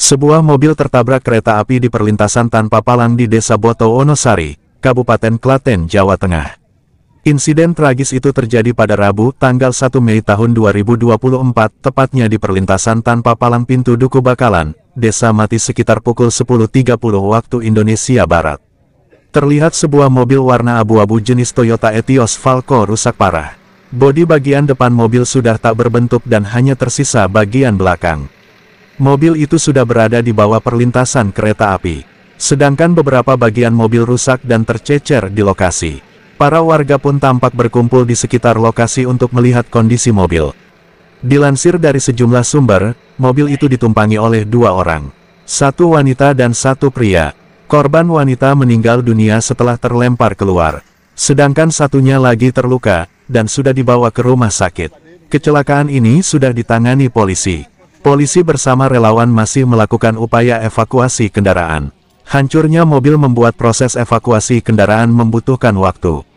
Sebuah mobil tertabrak kereta api di perlintasan tanpa palang di Desa Boto Onosari, Kabupaten Klaten, Jawa Tengah. Insiden tragis itu terjadi pada Rabu, tanggal 1 Mei tahun 2024, tepatnya di perlintasan tanpa palang pintu Duku Bakalan, Desa Mati sekitar pukul 10.30 waktu Indonesia Barat. Terlihat sebuah mobil warna abu-abu jenis Toyota Etios Falco rusak parah. Bodi bagian depan mobil sudah tak berbentuk dan hanya tersisa bagian belakang. Mobil itu sudah berada di bawah perlintasan kereta api. Sedangkan beberapa bagian mobil rusak dan tercecer di lokasi. Para warga pun tampak berkumpul di sekitar lokasi untuk melihat kondisi mobil. Dilansir dari sejumlah sumber, mobil itu ditumpangi oleh dua orang. Satu wanita dan satu pria. Korban wanita meninggal dunia setelah terlempar keluar. Sedangkan satunya lagi terluka, dan sudah dibawa ke rumah sakit. Kecelakaan ini sudah ditangani polisi. Polisi bersama relawan masih melakukan upaya evakuasi kendaraan. Hancurnya mobil membuat proses evakuasi kendaraan membutuhkan waktu.